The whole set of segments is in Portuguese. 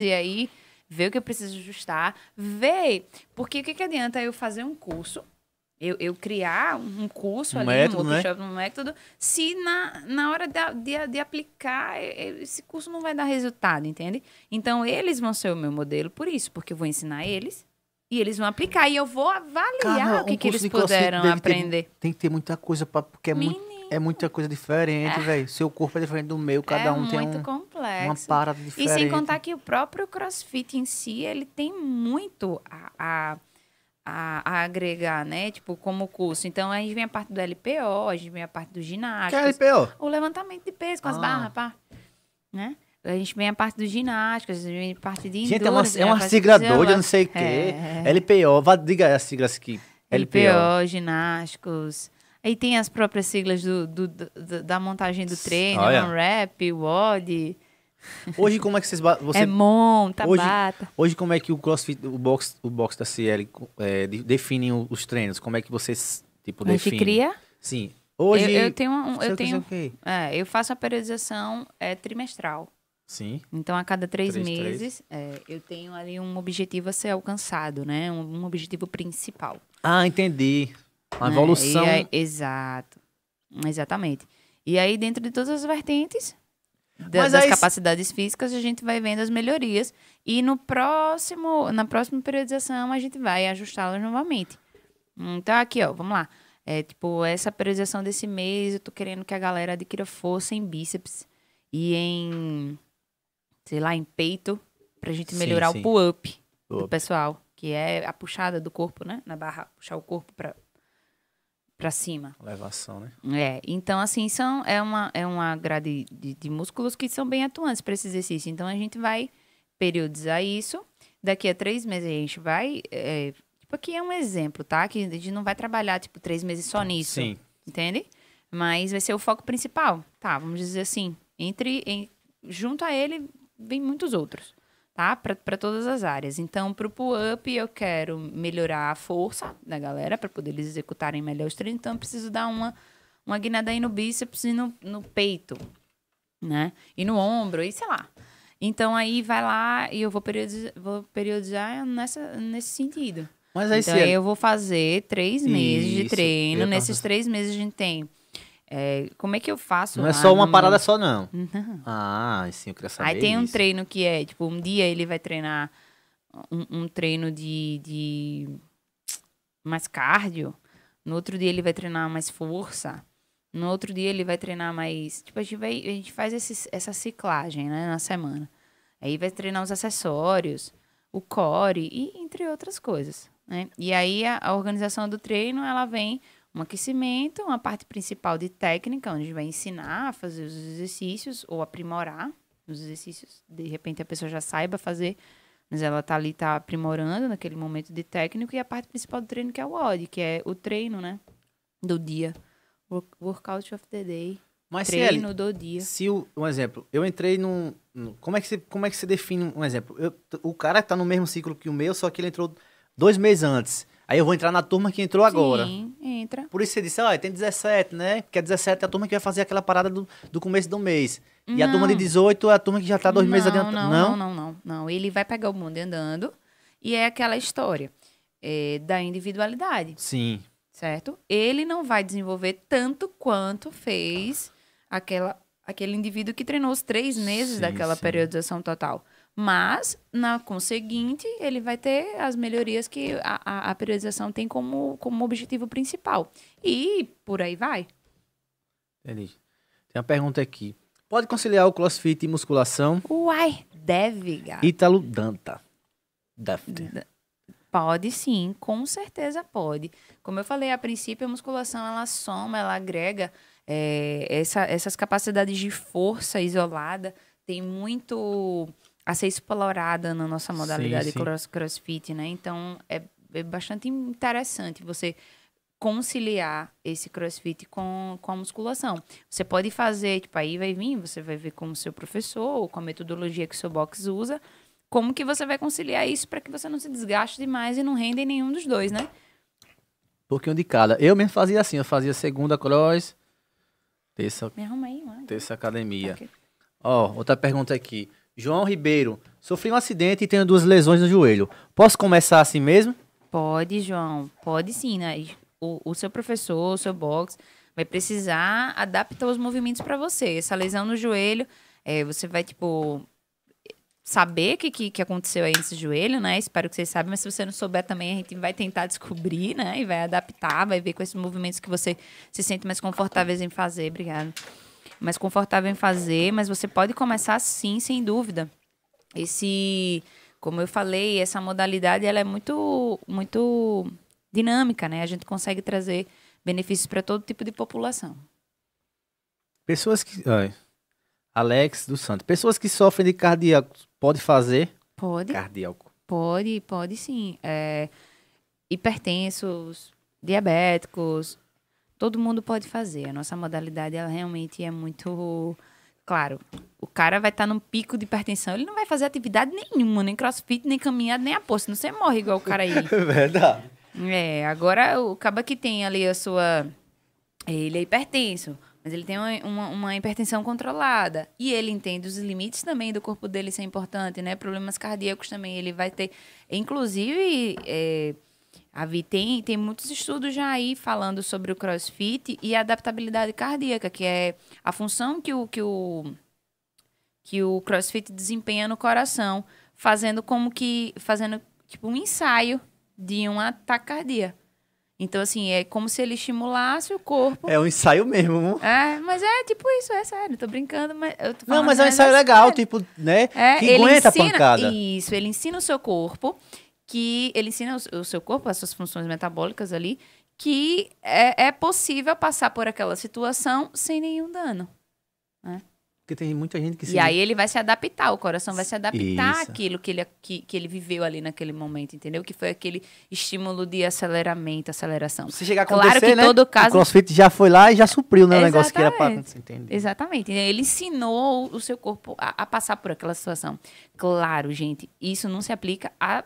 E aí, ver o que eu preciso ajustar, ver. Porque o que, que adianta eu fazer um curso, eu, eu criar um curso um ali, método, um né? workshop, né? um método, se na, na hora de, de, de, aplicar, esse curso não vai dar resultado, entende? Então, eles vão ser o meu modelo por isso, porque eu vou ensinar eles. E eles vão aplicar e eu vou avaliar Cara, o que, um que eles puderam aprender. Ter, tem que ter muita coisa, pra, porque é muito é muita coisa diferente, é. velho. Seu corpo é diferente do meu, cada é um tem um. É muito uma parada diferente. E sem contar que o próprio crossfit em si, ele tem muito a, a, a, a agregar, né? Tipo, como curso. Então, a gente vem a parte do LPO, a gente vem a parte do ginástico. Que é LPO? O levantamento de peso com ah. as barras, pá. Né? A gente vem a parte do ginástico, a gente vem a parte de Gente, é endurance, é né? uma, é uma sigla doida, eu não sei o quê. É. LPO, vá, diga as siglas aqui. LPO, ginásticos... Aí tem as próprias siglas do, do, do da montagem do treino, um rap, WOD, Hoje como é que vocês você, É monta, tá hoje, bata. Hoje como é que o CrossFit, o box, o box da CL é, definem os treinos? Como é que vocês tipo definem? A gente cria? Sim. Hoje eu, eu tenho um, eu tenho é, eu faço a periodização é, trimestral. Sim. Então, a cada três, três meses, três. É, eu tenho ali um objetivo a ser alcançado, né? Um, um objetivo principal. Ah, entendi. Uma né? evolução. exato. Exatamente. E aí, dentro de todas as vertentes, da, das aí... capacidades físicas, a gente vai vendo as melhorias. E no próximo, na próxima periodização, a gente vai ajustá-las novamente. Então, aqui, ó, vamos lá. É, tipo, essa periodização desse mês, eu tô querendo que a galera adquira força em bíceps e em, sei lá, em peito, pra gente melhorar sim, sim. o pull-up do pessoal, que é a puxada do corpo, né? Na barra, puxar o corpo pra, para cima. Elevação, né? É. Então, assim, são, é, uma, é uma grade de, de músculos que são bem atuantes para esse exercício. Então, a gente vai periodizar isso. Daqui a três meses a gente vai. É, tipo, aqui é um exemplo, tá? Que a gente não vai trabalhar, tipo, três meses só nisso. Sim. Entende? Mas vai ser o foco principal. Tá, vamos dizer assim. Entre. Em, junto a ele, vem muitos outros tá? Para todas as áreas. Então, para o pull-up, eu quero melhorar a força da galera para poder eles executarem melhor os treinos. Então, eu preciso dar uma, uma guinada aí no bíceps e no, no peito, né? E no ombro, e sei lá. Então, aí vai lá e eu vou periodizar, vou periodizar nessa, nesse sentido. Mas aí então, é aí eu vou fazer três meses Isso, de treino. Nesses três meses a gente tem é, como é que eu faço? Não é ah, só uma parada meu... só, não. Não. Ah, sim, eu queria saber. Aí tem um treino que é, tipo, um dia ele vai treinar um, um treino de, de mais cardio. No outro dia ele vai treinar mais força. No outro dia ele vai treinar mais. Tipo, a gente, vai, a gente faz esse, essa ciclagem, né, na semana. Aí vai treinar os acessórios, o core e entre outras coisas. Né? E aí a, a organização do treino ela vem um aquecimento, uma parte principal de técnica, onde vai ensinar a fazer os exercícios ou aprimorar os exercícios. De repente a pessoa já saiba fazer, mas ela tá ali tá aprimorando naquele momento de técnico e a parte principal do treino que é o odd, que é o treino, né, do dia, workout of the day. Mas treino se, do dia. Se o, um exemplo, eu entrei num, num, como é que você, como é que você define um exemplo? Eu, o cara tá no mesmo ciclo que o meu, só que ele entrou dois meses antes. Aí eu vou entrar na turma que entrou Sim, agora. Por isso você disse, olha, tem 17, né? Porque a 17 é a turma que vai fazer aquela parada do, do começo do mês. E não. a turma de 18 é a turma que já está dois não, meses adiantada. Não, não, não, não, não. Ele vai pegar o mundo andando e é aquela história é, da individualidade. Sim. Certo? Ele não vai desenvolver tanto quanto fez aquela, aquele indivíduo que treinou os três meses sim, daquela sim. periodização total. Mas, na, conseguinte, ele vai ter as melhorias que a, a, a periodização tem como, como objetivo principal. E por aí vai. Entendi. Tem uma pergunta aqui. Pode conciliar o crossfit e musculação? Uai, deve, gato. Ítalo Danta. Deve. Pode sim, com certeza pode. Como eu falei, a princípio a musculação ela soma, ela agrega é, essa, essas capacidades de força isolada. Tem muito a ser explorada na nossa modalidade sim, sim. crossfit, né? Então é, é, bastante interessante você conciliar esse crossfit com, com a musculação. Você pode fazer, tipo, aí vai vir, você vai ver com o seu professor ou com a metodologia que o seu box usa, como que você vai conciliar isso para que você não se desgaste demais e não renda em nenhum dos dois, né? Um pouquinho de cada. Eu mesmo fazia assim, eu fazia segunda cross, terça, Me aí, terça academia. Ó, okay. oh, outra pergunta aqui. João Ribeiro, sofri um acidente e tenho duas lesões no joelho. Posso começar assim mesmo? Pode, João. Pode sim, né? O, o seu professor, o seu box vai precisar adaptar os movimentos para você. Essa lesão no joelho, é, você vai, tipo, saber o que, que, que, aconteceu aí nesse joelho, né? Espero que vocês saibam, mas se você não souber também, a gente vai tentar descobrir, né? E vai adaptar, vai ver com esses movimentos que você se sente mais confortável em fazer. Obrigada mais confortável em fazer, mas você pode começar sim, sem dúvida. Esse, como eu falei, essa modalidade ela é muito, muito dinâmica, né? A gente consegue trazer benefícios para todo tipo de população. Pessoas que. Ai, Alex do Santo. Pessoas que sofrem de cardíaco, pode fazer? Pode. Cardíaco. Pode, pode sim. É, hipertensos, diabéticos, todo mundo pode fazer. A nossa modalidade ela realmente é muito claro. O cara vai estar tá num pico de hipertensão, ele não vai fazer atividade nenhuma, nem crossfit, nem caminhada, nem aposta, não você morre igual o cara aí. É verdade. É, agora o caba que tem ali a sua ele é hipertenso, mas ele tem uma, uma, uma, hipertensão controlada. E ele entende os limites também do corpo dele, isso é importante, né? Problemas cardíacos também, ele vai ter. Inclusive, é, a Vi tem, tem muitos estudos já aí falando sobre o crossfit e a adaptabilidade cardíaca, que é a função que o, que o, que o crossfit desempenha no coração, fazendo como que. fazendo tipo um ensaio de um ataque cardíaco Então, assim, é como se ele estimulasse o corpo. É um ensaio mesmo. É, mas é tipo isso, é sério, tô brincando, mas eu tô falando, Não, mas é um ensaio legal, sério. tipo, né? É, que aguenta ensina, a pancada. Isso, ele ensina o seu corpo que ele ensina o, o seu corpo, as suas funções metabólicas ali, que é, é, possível passar por aquela situação sem nenhum dano. Né? Porque tem muita gente que se... E aí ele vai se adaptar, o coração vai se adaptar Isso. àquilo que ele, que, que ele viveu ali naquele momento, entendeu? Que foi aquele estímulo de aceleramento, aceleração. Se chegar a claro que né? todo caso... O crossfit já foi lá e já supriu né, o negócio que era para entender. Exatamente. Então, ele ensinou o seu corpo a, a passar por aquela situação. Claro, gente, isso não se aplica a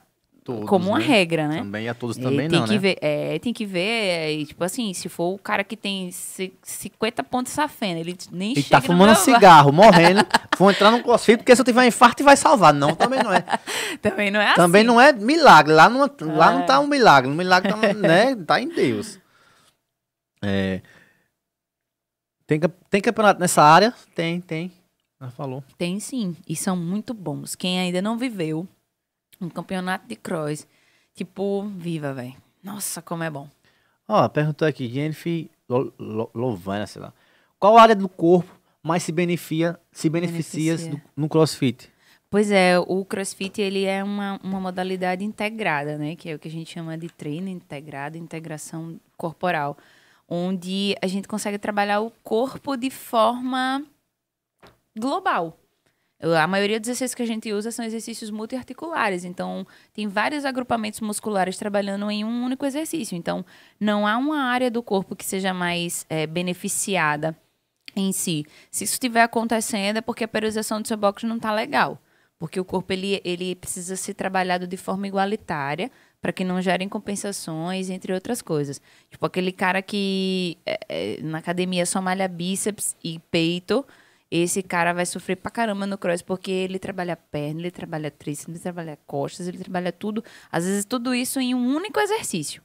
todos, como uma né? regra, né? Também a todos também tem não, que né? Ver, é, tem que ver, é, e, tipo assim, se for o cara que tem 50 pontos safena, ele nem e tá fumando cigarro, morrendo, vão entrar no crossfit, porque se eu tiver um infarto vai salvar. Não, também não é. também não é assim. Também assim. não é milagre, lá não, lá é. não tá um milagre, o milagre tá, né, tá em Deus. É... Tem, tem campeonato nessa área? Tem, tem. Ela falou. Tem sim, e são muito bons. Quem ainda não viveu um campeonato de cross. Tipo, viva, velho. Nossa, como é bom. Ó, oh, perguntou aqui, Jennifer Lovana, sei lá. Qual área do corpo mais se beneficia, se beneficia, beneficia. Do, no crossfit? Pois é, o crossfit ele é uma, uma modalidade integrada, né? Que é o que a gente chama de treino integrado, integração corporal. Onde a gente consegue trabalhar o corpo de forma global. A maioria dos exercícios que a gente usa são exercícios multiarticulares, então tem vários agrupamentos musculares trabalhando em um único exercício. Então, não há uma área do corpo que seja mais é, beneficiada em si. Se isso estiver acontecendo, é porque a periodização do seu box não está legal. Porque o corpo ele, ele precisa ser trabalhado de forma igualitária para que não gerem compensações, entre outras coisas. Tipo, aquele cara que é, é, na academia só malha bíceps e peito esse cara vai sofrer pra caramba no cross, porque ele trabalha perna, ele trabalha tríceps, ele trabalha costas, ele trabalha tudo. Às vezes, tudo isso em um único exercício.